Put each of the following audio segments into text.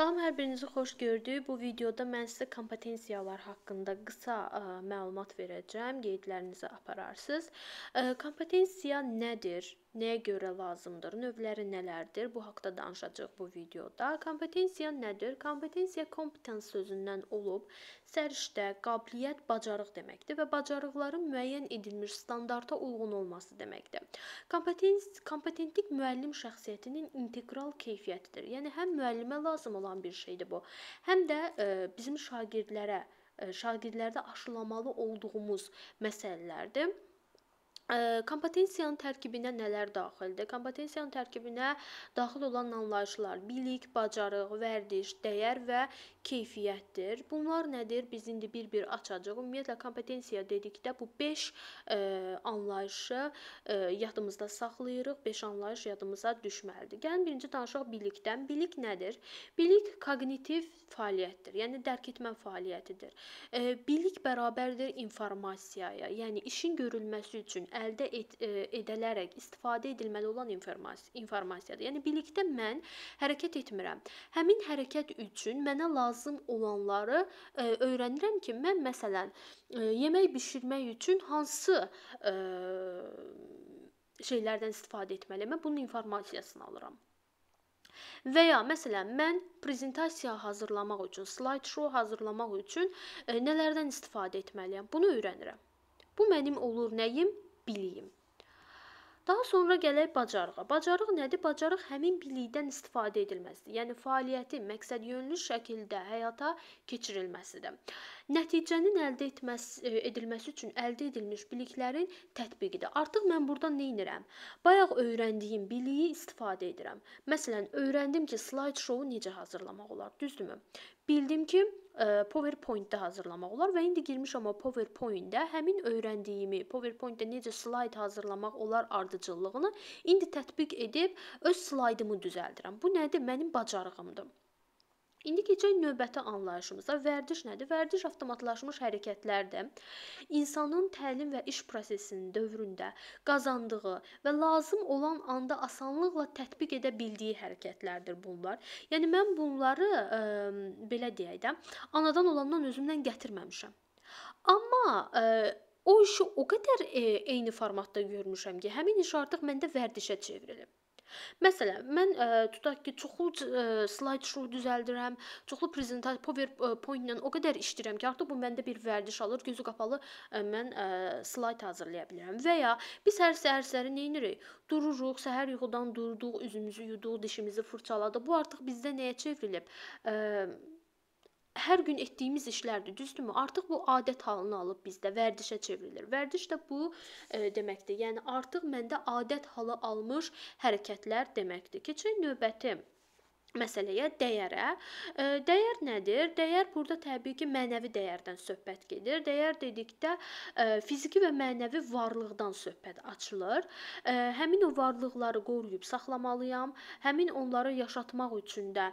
Salam hər birinizi xoş gördük. Bu videoda mən sizə kompetensiyalar haqqında qısa ə, məlumat verəcəm. Qeydlərinizi apararsınız. Ə, kompetensiya nədir? Nəyə görə lazımdır? Növləri nələrdir? Bu haqqda danışacağıq bu videoda. Kompetensiya nədir? Kompetensiya kompetens sözündən olub, səriştə, qabiliyyət, bacarıq deməkdir və bacarıqların müəyyən edilmiş standarta uyğun olması deməkdir. Kompetens kompetentlik müəllim şəxsiyyətinin integral keyfiyyətidir. Yəni həm müəllimə lazım olan bir şeydir bu, həm də ə, e, bizim şagirdlərə, ə, e, şagirdlərdə aşılamalı olduğumuz məsələlərdir. Kompetensiyanın tərkibinə nələr daxildir? Kompetensiyanın tərkibinə daxil olan anlayışlar: bilik, bacarıq, vərdiş, dəyər və keyfiyyətdir. Bunlar nədir? Biz indi bir-bir açacağıq. Ümumiyyətlə kompetensiya dedikdə bu 5 anlayışı yadımızda saxlayırıq. 5 anlayış yadımıza düşməlidir. Gəlin birinci danışaq bilikdən. Bilik nədir? Bilik koqnitiv fəaliyyətdir. Yəni dərk etmə fəaliyyətidir. Bilik bərabərdir informasiyaya. Yəni işin görülməsi üçün əldə et, e, edələrək istifadə edilməli olan informasiya, informasiyadır. Yəni bilikdə mən hərəkət etmirəm. Həmin hərəkət üçün mənə lazım olanları ə, e, öyrənirəm ki, mən məsələn ə, e, yemək bişirmək üçün hansı ə, şeylərdən istifadə etməliyəm? Mən bunun informasiyasını alıram. Və ya məsələn mən prezentasiya hazırlamaq üçün, slayd show hazırlamaq üçün ə, nələrdən istifadə etməliyəm? Bunu öyrənirəm. Bu mənim olur nəyim? biliyim. Daha sonra gələk bacarığa. Bacarıq nədir? Bacarıq həmin bilikdən istifadə edilməsidir. Yəni fəaliyyətin məqsədyönlü şəkildə həyata keçirilməsidir nəticənin əldə etməz e, edilməsi üçün əldə edilmiş biliklərin tətbiqidir. Artıq mən burada nə edirəm? Bayaq öyrəndiyim biliyi istifadə edirəm. Məsələn, öyrəndim ki, slayd şovu necə hazırlamaq olar, düzdürmü? Bildim ki, e, PowerPoint-də hazırlamaq olar və indi girmişəm o PowerPoint-də həmin öyrəndiyimi, PowerPoint-də necə slayd hazırlamaq olar ardıcıllığını indi tətbiq edib öz slaydımı düzəldirəm. Bu nədir? Mənim bacarığımdır. İndi keçək növbəti anlayışımıza. Vərdiş nədir? Vərdiş avtomatlaşmış hərəkətlərdir. İnsanın təlim və iş prosesinin dövründə qazandığı və lazım olan anda asanlıqla tətbiq edə bildiyi hərəkətlərdir bunlar. Yəni mən bunları ə, belə deyək də, anadan olandan özümdən gətirməmişəm. Amma ə, o işi o qədər e, eyni formatda görmüşəm ki, həmin iş artıq məndə vərdişə çevrilib. Məsələn, mən ə, e, tutaq ki, çoxlu ə, e, slide show düzəldirəm, çoxlu prezentasiya PowerPoint e, ilə o qədər işləyirəm ki, artıq bu məndə bir vərdiş alır, gözü qapalı ə, mən ə, slide hazırlaya bilirəm. Və ya biz hər səhər səhəri nə edirik? Dururuq, səhər yuxudan durduq, üzümüzü yuduq, dişimizi fırçaladıq. Bu artıq bizdə nəyə çevrilib? Ə, hər gün etdiyimiz işlərdir, düzdürmü? Artıq bu adət halını alıb bizdə vərdişə çevrilir. Vərdiş də bu e, deməkdir. Yəni artıq məndə adət halı almış hərəkətlər deməkdir. Keçək növbəti məsələyə dəyərə. E, dəyər nədir? Dəyər burada təbii ki, mənəvi dəyərdən söhbət gedir. Dəyər dedikdə e, fiziki və mənəvi varlıqdan söhbət açılır. E, həmin o varlıqları qoruyub saxlamalıyam. Həmin onları yaşatmaq üçün də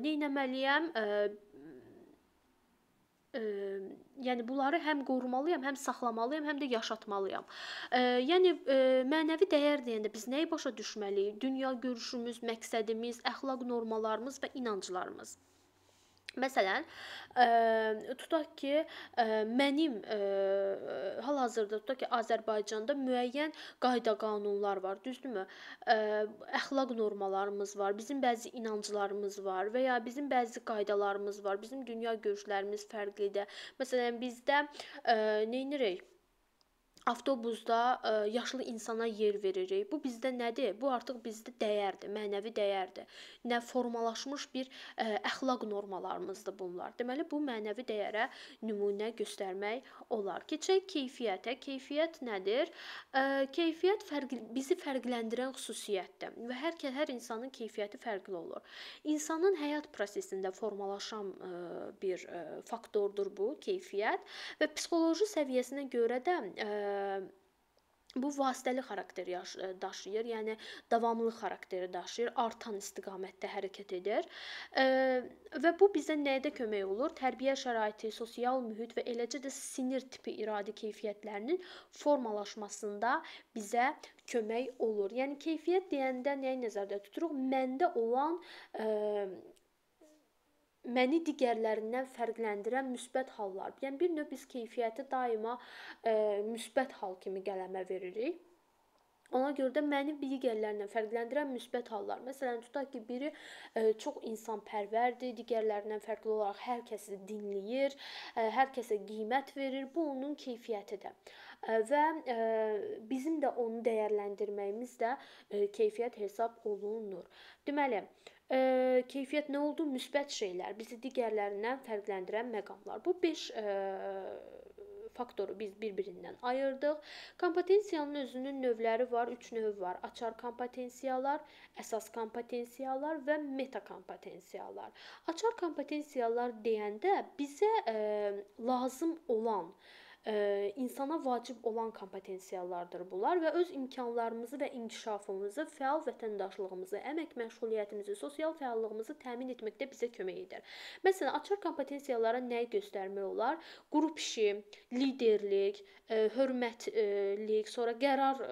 nə etməliyəm? Ə, yəni bunları həm qorumalıyam, həm saxlamalıyam, həm də yaşatmalıyam. Ə, yəni ə, mənəvi dəyər deyəndə biz nəyi başa düşməliyik? Dünya görüşümüz, məqsədimiz, əxlaq normalarımız və inanclarımız. Məsələn, ə, e, tutaq ki, ə, e, mənim e, hal-hazırda tutaq ki, Azərbaycanda müəyyən qayda-qanunlar var, düzdürmü? Ə, əxlaq normalarımız var, bizim bəzi inanclarımız var və ya bizim bəzi qaydalarımız var, bizim dünya görüşlərimiz fərqlidir. Məsələn, bizdə ə, nə edirik? avtobusda ə, e, yaşlı insana yer veririk. Bu bizdə nədir? Bu artıq bizdə dəyərdir, mənəvi dəyərdir. Nə formalaşmış bir ə, e, əxlaq normalarımızdır bunlar. Deməli bu mənəvi dəyərə nümunə göstərmək olar. Keçək keyfiyyətə. Keyfiyyət nədir? Ə, e, keyfiyyət fərqli bizi fərqləndirən xüsusiyyətdir və hər kəs hər insanın keyfiyyəti fərqli olur. İnsanın həyat prosesində formalaşan ə, bir ə, faktordur bu keyfiyyət və psixoloji səviyyəsinə görə də ə, bu vasitəli xarakter e, daşıyır, yəni davamlı xarakteri daşıyır, artan istiqamətdə hərəkət edir. E, və bu bizə nəyə kömək olur? Tərbiyə şəraiti, sosial mühit və eləcə də sinir tipi iradi keyfiyyətlərinin formalaşmasında bizə kömək olur. Yəni keyfiyyət deyəndə nəyi nəzərdə tuturuq? Məndə olan e, məni digərlərindən fərqləndirən müsbət hallar. Yəni bir növ biz keyfiyyəti daima e, müsbət hal kimi qələmə veririk. Ona görə də məni digərlərindən fərqləndirən müsbət hallar. Məsələn, tutaq ki, biri ə, e, çox insanpərvərdir, digərlərindən fərqli olaraq hər kəsi dinləyir, ə, e, hər kəsə qiymət verir. Bu onun keyfiyyətidir. Ə, e, və ə, bizim də onu dəyərləndirməyimiz də ə, keyfiyyət hesab olunur. Deməli, ə, E, keyfiyyət nə oldu? Müsbət şeylər, bizi digərlərindən fərqləndirən məqamlar. Bu 5 e, faktoru biz bir-birindən ayırdıq. Kompetensiyanın özünün növləri var, 3 növ var. Açar kompetensiyalar, əsas kompetensiyalar və meta kompetensiyalar. Açar kompetensiyalar deyəndə bizə e, lazım olan e, insana vacib olan kompetensiyalardır bunlar və öz imkanlarımızı və inkişafımızı, fəal vətəndaşlığımızı, əmək məşğuliyyətimizi, sosial fəallığımızı təmin etməkdə bizə kömək edir. Məsələn, açar kompetensiyalara nə göstərmək olar? Qrup işi, liderlik, hörmətlik, sonra qərar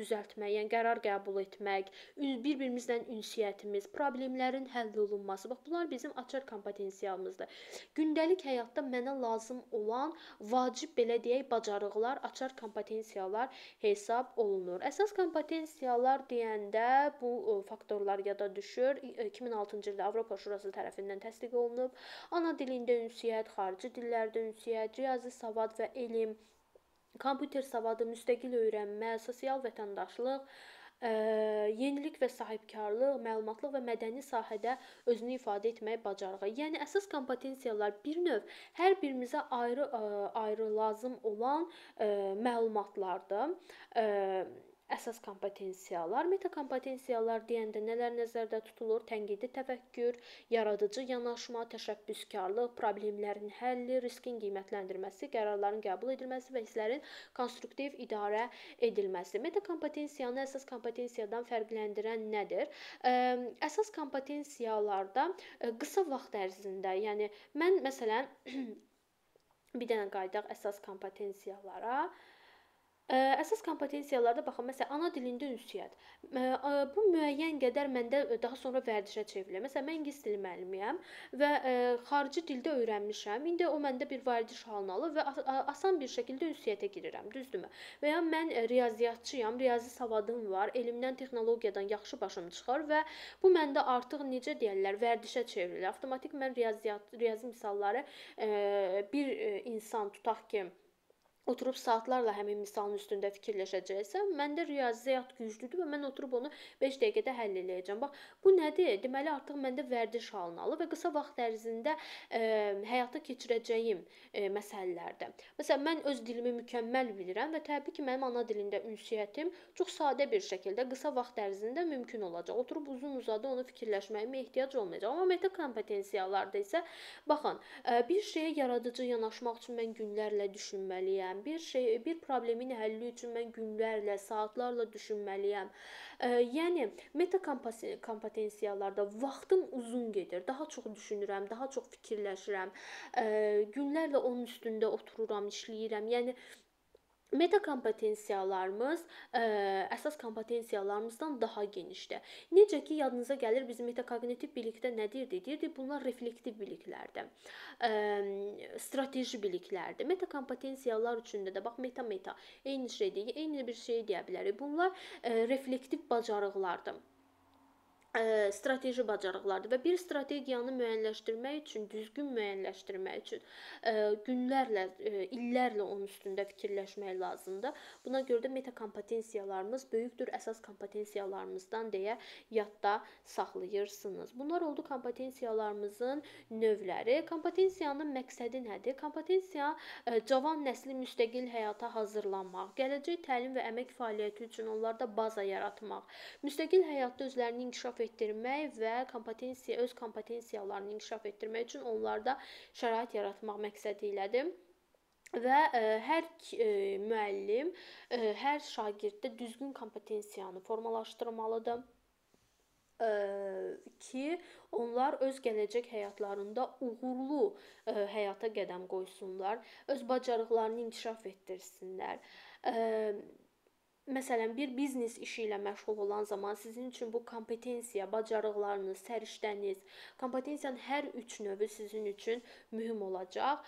düzəltmək, yəni qərar qəbul etmək, bir-birimizlə ünsiyyətimiz, problemlərin həll olunması. Bax, bunlar bizim açar kompetensiyamızdır. Gündəlik həyatda mənə lazım olan vacib belə deyək, bacarıqlar, açar kompetensiyalar hesab olunur. Əsas kompetensiyalar deyəndə bu e, faktorlar yada düşür. 2006-cı e, ildə Avropa Şurası tərəfindən təsdiq olunub. Ana dilində ünsiyyət, xarici dillərdə ünsiyyət, riyazi savad və elm, kompüter savadı, müstəqil öyrənmə, sosial vətəndaşlıq ə, yenilik və sahibkarlıq, məlumatlıq və mədəni sahədə özünü ifadə etmək bacarığı. Yəni əsas kompetensiyalar bir növ hər birimizə ayrı ə, ayrı lazım olan ə, məlumatlardır. Ə, Əsas kompetensiyalar, metakompetensiyalar deyəndə nələr nəzərdə tutulur? Tənqidi təfəkkür, yaradıcı yanaşma, təşəbbüskarlıq, problemlərin həlli, riskin qiymətləndirməsi, qərarların qəbul edilməsi və hisslərin konstruktiv idarə edilməsi. Metakompetensiyanı əsas kompetensiyadan fərqləndirən nədir? Əsas kompetensiyalarda e, qısa vaxt ərzində, yəni mən məsələn bir dənə qayıdaq əsas kompetensiyalara. Əsas kompetensiyalarda baxın, məsələn, ana dilində ünsiyyət. Bu müəyyən qədər məndə daha sonra vərdişə çevrilir. Məsələn, mən ingilis dili müəllimiyəm və xarici dildə öyrənmişəm. İndi o məndə bir vərdiş halını alır və asan bir şəkildə ünsiyyətə girirəm, düzdürmü? Və ya mən riyaziyyatçıyam, riyazi savadım var, elmdən, texnologiyadan yaxşı başım çıxır və bu məndə artıq necə deyirlər, vərdişə çevrilir. Avtomatik mən riyaziyyat, riyazi misalları bir insan tutaq ki, oturub saatlarla həmin misalın üstündə fikirləşəcəksəm, məndə riyaziyyat güclüdür və mən oturub onu 5 dəqiqədə həll eləyəcəm. Bax, bu nədir? Deməli artıq məndə vərdiş halını alır və qısa vaxt ərzində ə, e, həyata keçirəcəyim ə, e, məsələlərdir. Məsələn, mən öz dilimi mükəmməl bilirəm və təbii ki, mənim ana dilində ünsiyyətim çox sadə bir şəkildə qısa vaxt ərzində mümkün olacaq. Oturub uzun-uzadı onu fikirləşməyimə ehtiyac olmayacaq. Amma meta kompetensiyalarda isə baxın, ə, e, bir şeyə yaradıcı yanaşmaq üçün mən günlərlə düşünməliyəm bilmirəm. Bir şey, bir problemin həlli üçün mən günlərlə, saatlarla düşünməliyəm. E, yəni meta kompetensiyalarda vaxtım uzun gedir. Daha çox düşünürəm, daha çox fikirləşirəm. E, günlərlə onun üstündə otururam, işləyirəm. Yəni Meta kompetensiyalarımız ə, əsas kompetensiyalarımızdan daha genişdir. Necə ki, yadınıza gəlir bizim metakognitiv bilikdə nə deyirdi? Deyirdi, bunlar reflektiv biliklərdir. Ə, strateji biliklərdir. Meta kompetensiyalar üçündə də bax meta meta eyni şeydir, eyni bir şey deyə bilərik. Bunlar ə, reflektiv bacarıqlardır ə, strateji bacarıqlardır və bir strategiyanı müəyyənləşdirmək üçün, düzgün müəyyənləşdirmək üçün ə, günlərlə, ə, illərlə onun üstündə fikirləşmək lazımdır. Buna görə də metakompetensiyalarımız böyükdür əsas kompetensiyalarımızdan deyə yadda saxlayırsınız. Bunlar oldu kompetensiyalarımızın növləri. Kompetensiyanın məqsədi nədir? Kompetensiya ə, cavan nəsli müstəqil həyata hazırlanmaq, gələcək təlim və əmək fəaliyyəti üçün onlarda baza yaratmaq, müstəqil həyatda özlərini inkişaf inkişaf etdirmək və kompetensiya, öz kompetensiyalarını inkişaf etdirmək üçün onlarda şərait yaratmaq məqsədi ilədir və ə, e, hər ə, e, müəllim ə, e, hər şagirddə düzgün kompetensiyanı formalaşdırmalıdır ə, ki, onlar öz gələcək həyatlarında uğurlu ə, həyata qədəm qoysunlar, öz bacarıqlarını inkişaf etdirsinlər. Ə, Məsələn, bir biznes işi ilə məşğul olan zaman sizin üçün bu kompetensiya, bacarıqlarınız, səriştəniz, kompetensiyanın hər üç növü sizin üçün mühüm olacaq.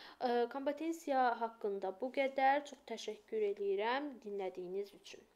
Kompetensiya haqqında bu qədər. Çox təşəkkür eləyirəm dinlədiyiniz üçün.